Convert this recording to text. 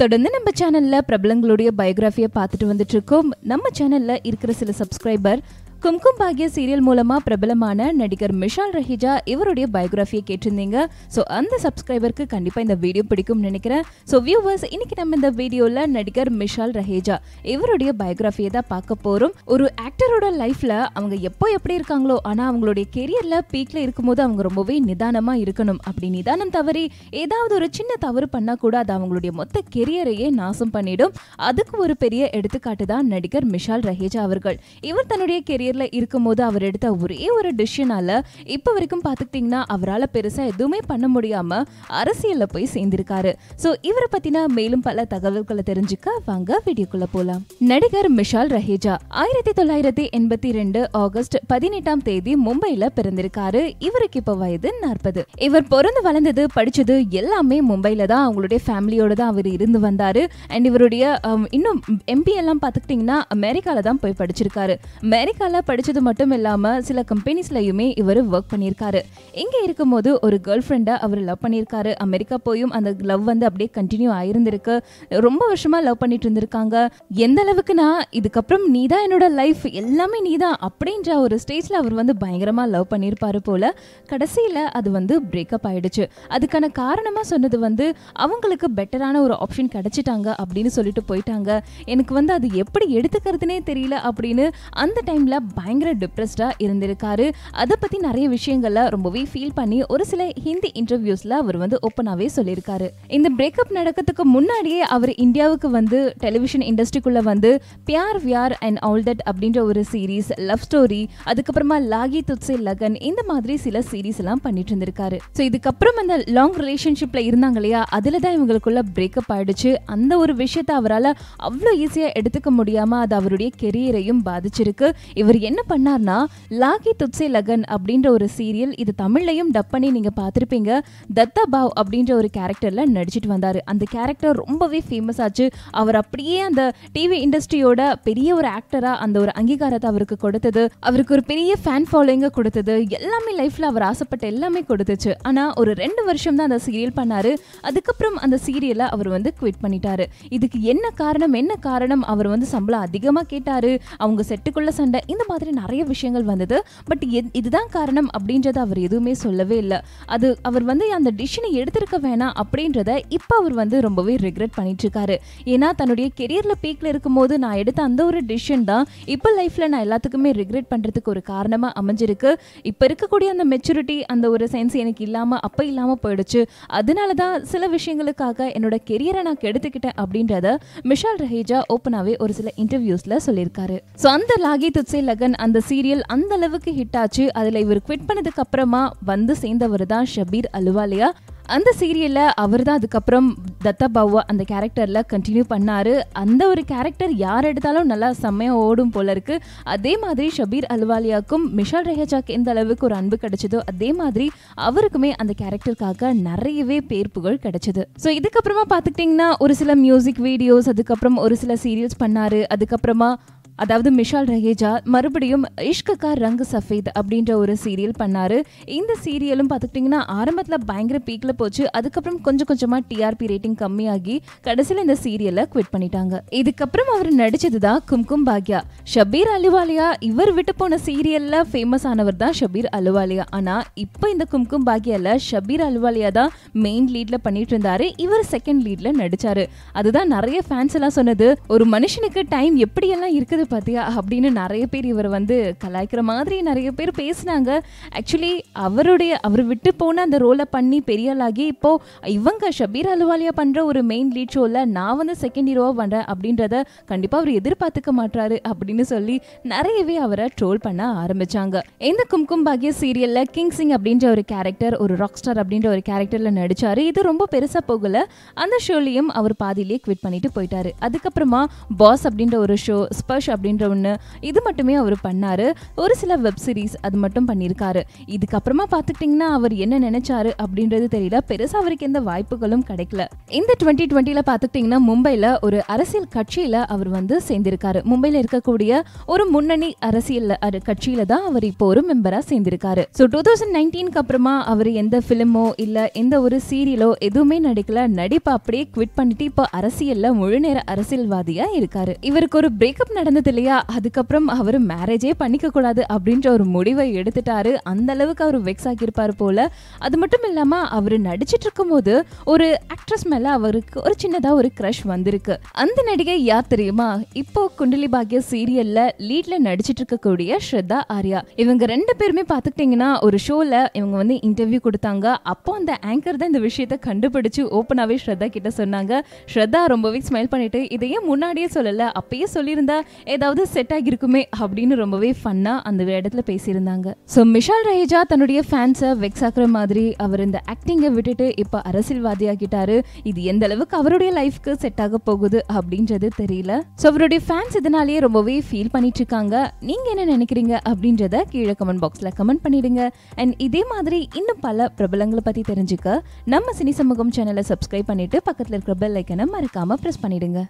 தொடர்ந்து நம்ம சேனல்ல பிரபலங்களுடைய பயோகிராஃபியை பார்த்துட்டு வந்துட்டு இருக்கோம் நம்ம சேனல்ல இருக்கிற சில சப்ஸ்கிரைபர் கும்கும் பாகிய சீரியல் மூலமா பிரபலமான நடிகர் மிஷால் ரஹிஜா இவருடைய பயோகிராஃபியை கேட்டிருந்தீங்க ஸோ அந்த சப்ஸ்கிரைபருக்கு கண்டிப்பா இந்த வீடியோ பிடிக்கும்னு நினைக்கிறேன் ஸோ வியூவர்ஸ் இன்னைக்கு நம்ம இந்த வீடியோல நடிகர் மிஷால் ரஹேஜா இவருடைய பயோகிராஃபியை தான் பார்க்க போறோம் ஒரு ஆக்டரோட லைஃப்ல அவங்க எப்போ எப்படி இருக்காங்களோ ஆனால் அவங்களுடைய கெரியர்ல பீக்ல இருக்கும்போது அவங்க ரொம்பவே நிதானமா இருக்கணும் அப்படி நிதானம் தவறி ஏதாவது ஒரு சின்ன தவறு பண்ணா கூட அது அவங்களுடைய மொத்த கெரியரையே நாசம் பண்ணிடும் அதுக்கு ஒரு பெரிய எடுத்துக்காட்டு தான் நடிகர் மிஷால் ரஹேஜா அவர்கள் இவர் தன்னுடைய கெரியர் பேரில் இருக்கும்போது அவர் எடுத்த ஒரே ஒரு டிஷ்ஷனால் இப்போ வரைக்கும் பார்த்துக்கிட்டிங்கன்னா அவரால் பெருசாக எதுவுமே பண்ண முடியாமல் அரசியலில் போய் சேர்ந்திருக்காரு ஸோ இவரை பற்றின மேலும் பல தகவல்களை தெரிஞ்சுக்க வாங்க வீடியோக்குள்ள போகலாம் நடிகர் மிஷால் ரஹேஜா ஆயிரத்தி தொள்ளாயிரத்தி எண்பத்தி ரெண்டு ஆகஸ்ட் பதினெட்டாம் தேதி மும்பையில பிறந்திருக்காரு இவருக்கு இப்ப வயது நாற்பது இவர் பிறந்து வளர்ந்தது படிச்சது எல்லாமே மும்பையில தான் அவங்களுடைய ஃபேமிலியோட தான் அவர் இருந்து வந்தாரு அண்ட் இவருடைய இன்னும் எம்பி எல்லாம் பார்த்துக்கிட்டிங்கன்னா அமெரிக்கால தான் போய் படிச்சிருக்காரு அமெரிக்கால ஸ்கூல்ல படித்தது மட்டும் இல்லாமல் சில கம்பெனிஸ்லையுமே இவர் ஒர்க் பண்ணியிருக்காரு இங்கே இருக்கும்போது ஒரு கேர்ள் ஃப்ரெண்டை அவர் லவ் பண்ணியிருக்காரு அமெரிக்கா போயும் அந்த லவ் வந்து அப்படியே கண்டினியூ ஆயிருந்திருக்கு ரொம்ப வருஷமாக லவ் பண்ணிட்டு இருந்திருக்காங்க எந்த நான் இதுக்கப்புறம் நீ தான் என்னோட லைஃப் எல்லாமே நீ தான் அப்படின்ற ஒரு ஸ்டேஜில் அவர் வந்து பயங்கரமாக லவ் பண்ணியிருப்பாரு போல் கடைசியில் அது வந்து பிரேக்கப் ஆகிடுச்சு அதுக்கான காரணமாக சொன்னது வந்து அவங்களுக்கு பெட்டரான ஒரு ஆப்ஷன் கிடச்சிட்டாங்க அப்படின்னு சொல்லிட்டு போயிட்டாங்க எனக்கு வந்து அது எப்படி எடுத்துக்கிறதுனே தெரியல அப்படின்னு அந்த டைமில் பயங்கர டிப்ரெஸ்டாக இருந்திருக்காரு அதை பற்றி நிறைய விஷயங்களை ரொம்பவே ஃபீல் பண்ணி ஒரு சில ஹிந்தி இன்டர்வியூஸில் அவர் வந்து ஓப்பனாகவே சொல்லியிருக்காரு இந்த பிரேக்கப் நடக்கிறதுக்கு முன்னாடியே அவர் இந்தியாவுக்கு வந்து டெலிவிஷன் இண்டஸ்ட்ரிக்குள்ளே வந்து பியார் வியார் அண்ட் ஆல் தட் அப்படின்ற ஒரு சீரீஸ் லவ் ஸ்டோரி அதுக்கப்புறமா லாகி துட்சே லகன் இந்த மாதிரி சில சீரீஸ் எல்லாம் பண்ணிட்டு இருந்திருக்காரு ஸோ இதுக்கப்புறம் அந்த லாங் ரிலேஷன்ஷிப்ல இருந்தாங்க இல்லையா அதில் தான் இவங்களுக்குள்ள பிரேக்கப் ஆயிடுச்சு அந்த ஒரு விஷயத்தை அவரால் அவ்வளோ ஈஸியாக எடுத்துக்க முடியாமல் அது அவருடைய கெரியரையும் பாதிச்சிருக்கு இவர் அவர் என்ன பண்ணார்னா லாகி துட்சே லகன் அப்படின்ற ஒரு சீரியல் இது தமிழ்லையும் டப் பண்ணி நீங்க பார்த்துருப்பீங்க தத்தா பாவ் அப்படின்ற ஒரு கேரக்டர்ல நடிச்சிட்டு வந்தாரு அந்த கேரக்டர் ரொம்பவே ஃபேமஸ் ஆச்சு அவர் அப்படியே அந்த டிவி இண்டஸ்ட்ரியோட பெரிய ஒரு ஆக்டரா அந்த ஒரு அங்கீகாரத்தை அவருக்கு கொடுத்தது அவருக்கு ஒரு பெரிய ஃபேன் ஃபாலோயிங்கை கொடுத்தது எல்லாமே லைஃப்ல அவர் ஆசைப்பட்ட எல்லாமே கொடுத்துச்சு ஆனா ஒரு ரெண்டு வருஷம் தான் அந்த சீரியல் பண்ணாரு அதுக்கப்புறம் அந்த சீரியலை அவர் வந்து குவிட் பண்ணிட்டாரு இதுக்கு என்ன காரணம் என்ன காரணம் அவர் வந்து சம்பளம் அதிகமா கேட்டாரு அவங்க செட்டுக்குள்ள சண்டை இந்த மாதிரி நிறைய விஷயங்கள் வந்தது பட் இதுதான் காரணம் அப்படின்றத அவர் எதுவுமே சொல்லவே இல்லை அது அவர் வந்து அந்த டிசிஷனை எடுத்திருக்க வேணாம் அப்படின்றத இப்போ அவர் வந்து ரொம்பவே ரிக்ரெட் பண்ணிட்டு இருக்காரு ஏன்னா தன்னுடைய கெரியரில் பீக்கில் இருக்கும்போது நான் எடுத்த அந்த ஒரு டிசிஷன் தான் இப்போ லைஃப்பில் நான் எல்லாத்துக்குமே ரிக்ரெட் பண்ணுறதுக்கு ஒரு காரணமாக அமைஞ்சிருக்கு இப்போ இருக்கக்கூடிய அந்த மெச்சூரிட்டி அந்த ஒரு சென்ஸ் எனக்கு இல்லாமல் அப்போ இல்லாமல் போயிடுச்சு அதனால தான் சில விஷயங்களுக்காக என்னோட கெரியரை நான் கெடுத்துக்கிட்டேன் அப்படின்றத மிஷால் ரஹேஜா ஓப்பனாகவே ஒரு சில இன்டர்வியூஸில் சொல்லியிருக்காரு ஸோ அந்த லாகி துட்சே அழகன் அந்த சீரியல் அந்த அளவுக்கு ஹிட் ஆச்சு அதில் இவர் குவிட் பண்ணதுக்கு அப்புறமா வந்து சேர்ந்தவர் தான் ஷபீர் அலுவாலியா அந்த சீரியலில் அவர் தான் அதுக்கப்புறம் தத்தா பாவா அந்த கேரக்டரில் கண்டினியூ பண்ணாரு அந்த ஒரு கேரக்டர் யார் எடுத்தாலும் நல்லா செம்மையா ஓடும் போல இருக்கு அதே மாதிரி ஷபீர் அலுவாலியாக்கும் மிஷால் ரெஹஜாக்கு எந்த அளவுக்கு ஒரு அன்பு கிடைச்சதோ அதே மாதிரி அவருக்குமே அந்த கேரக்டருக்காக நிறையவே பேர் புகழ் கிடைச்சது ஸோ இதுக்கப்புறமா பார்த்துக்கிட்டிங்கன்னா ஒரு சில மியூசிக் வீடியோஸ் அதுக்கப்புறம் ஒரு சில சீரியல்ஸ் பண்ணாரு அதுக்கப்புறமா அதாவது மிஷால் ரஹேஜா மறுபடியும் இஷ்கா ரங்கு சஃபேத் அப்படின்ற ஒரு சீரியல் பண்ணாரு இந்த சீரியலும் பார்த்துக்கிட்டிங்கன்னா ஆரம்பத்தில் பயங்கர பீக்கில் போச்சு அதுக்கப்புறம் கொஞ்சம் கொஞ்சமா டிஆர்பி ரேட்டிங் கம்மியாகி கடைசியில் இந்த சீரியலை குவிட் பண்ணிட்டாங்க இதுக்கப்புறம் அவர் நடிச்சது தான் கும்கும் பாக்யா ஷபீர் அலுவாலியா இவர் விட்டு போன சீரியல்ல ஃபேமஸ் ஆனவர் தான் ஷபீர் அலுவாலியா ஆனா இப்போ இந்த கும்கும் பாக்யால ஷபீர் அலுவாலியா தான் மெயின் லீடில் பண்ணிட்டு இருந்தாரு இவர் செகண்ட் லீடில் நடிச்சாரு அதுதான் நிறைய ஃபேன்ஸ் எல்லாம் சொன்னது ஒரு மனுஷனுக்கு டைம் எப்படியெல்லாம் இருக்குது பாத்தியா பார்த்தியா அப்படின்னு நிறைய பேர் இவர் வந்து கலாய்க்கிற மாதிரி நிறைய பேர் பேசினாங்க ஆக்சுவலி அவருடைய அவர் விட்டு போன அந்த ரோலை பண்ணி பெரியாளாகி இப்போது இவங்க ஷபீர் அலுவாலியா பண்ணுற ஒரு மெயின் லீட் ஷோவில் நான் வந்து செகண்ட் ஹீரோவாக பண்ணுறேன் அப்படின்றத கண்டிப்பாக அவர் எதிர்பார்த்துக்க மாட்டாரு அப்படின்னு சொல்லி நிறையவே அவரை ட்ரோல் பண்ண ஆரம்பித்தாங்க இந்த கும்கும் பாகிய சீரியலில் கிங் சிங் அப்படின்ற ஒரு கேரக்டர் ஒரு ராக் ஸ்டார் அப்படின்ற ஒரு கேரக்டரில் நடித்தார் இது ரொம்ப பெருசாக போகலை அந்த ஷோலையும் அவர் பாதியிலேயே குவிட் பண்ணிட்டு போயிட்டாரு அதுக்கப்புறமா பாஸ் அப்படின்ற ஒரு ஷோ ஸ்பர்ஷ் அப்படின்ற ஒன்று இது மட்டுமே அவர் பண்ணார் ஒரு சில வெப் சீரீஸ் அது மட்டும் பண்ணியிருக்காரு இதுக்கப்புறமா பார்த்துட்டிங்கன்னா அவர் என்ன நினைச்சாரு அப்படின்றது தெரியல பெருசாக அவருக்கு எந்த வாய்ப்புகளும் கிடைக்கல இந்த டுவெண்ட்டி டுவெண்ட்டியில் பார்த்துக்கிட்டிங்கன்னா மும்பையில் ஒரு அரசியல் கட்சியில் அவர் வந்து சேர்ந்திருக்காரு மும்பையில் இருக்கக்கூடிய ஒரு முன்னணி அரசியல் கட்சியில் தான் அவர் இப்போ ஒரு மெம்பராக சேர்ந்திருக்காரு ஸோ டூ தௌசண்ட் நைன்டீனுக்கு அப்புறமா அவர் எந்த ஃபிலிமோ இல்லை எந்த ஒரு சீரியலோ எதுவுமே நடிக்கல நடிப்பை அப்படியே குவிட் பண்ணிட்டு இப்போ அரசியலில் முழுநேர அரசியல்வாதியாக இருக்காரு இவருக்கு ஒரு பிரேக்கப் நடந்த வந்தது இல்லையா அதுக்கப்புறம் அவர் மேரேஜே பண்ணிக்கக்கூடாது அப்படின்ற ஒரு முடிவை எடுத்துட்டாரு அந்த அளவுக்கு அவர் வெக்ஸ் ஆக்கியிருப்பார் போல அது மட்டும் இல்லாமல் அவர் நடிச்சிட்டு இருக்கும்போது ஒரு ஆக்ட்ரஸ் மேலே அவருக்கு ஒரு சின்னதாக ஒரு க்ரஷ் வந்திருக்கு அந்த நடிகை யார் தெரியுமா இப்போ குண்டலி பாக்கிய சீரியலில் லீட்ல நடிச்சிட்டு இருக்கக்கூடிய ஸ்ரத்தா ஆர்யா இவங்க ரெண்டு பேருமே பார்த்துக்கிட்டிங்கன்னா ஒரு ஷோவில் இவங்க வந்து இன்டர்வியூ கொடுத்தாங்க அப்போ அந்த ஆங்கர் தான் இந்த விஷயத்தை கண்டுபிடிச்சு ஓப்பனாகவே ஸ்ரத்தா கிட்ட சொன்னாங்க ஸ்ரத்தா ரொம்பவே ஸ்மைல் பண்ணிட்டு இதையே முன்னாடியே சொல்லலை அப்பயே சொல்லியிருந்தா ஏதாவது செட் ஆகியிருக்குமே அப்படின்னு ரொம்பவே ஃபன்னாக அந்த இடத்துல பேசியிருந்தாங்க ஸோ மிஷால் ரஹேஜா தன்னுடைய ஃபேன்ஸை வெக்ஸ் ஆக்குற மாதிரி அவர் இந்த ஆக்டிங்கை விட்டுட்டு இப்போ அரசியல்வாதியாகிட்டாரு இது எந்த அளவுக்கு அவருடைய லைஃப்க்கு செட் ஆக போகுது அப்படின்றது தெரியல ஸோ அவருடைய ஃபேன்ஸ் இதனாலேயே ரொம்பவே ஃபீல் பண்ணிட்டு இருக்காங்க நீங்கள் என்ன நினைக்கிறீங்க அப்படின்றத கீழே கமெண்ட் பாக்ஸில் கமெண்ட் பண்ணிடுங்க அண்ட் இதே மாதிரி இன்னும் பல பிரபலங்களை பற்றி தெரிஞ்சுக்க நம்ம சினி சமூகம் சேனலை சப்ஸ்கிரைப் பண்ணிட்டு பக்கத்தில் இருக்கிற பெல் ஐக்கனை மறக்காமல் ப்ரெஸ் பண்ணிடுங்க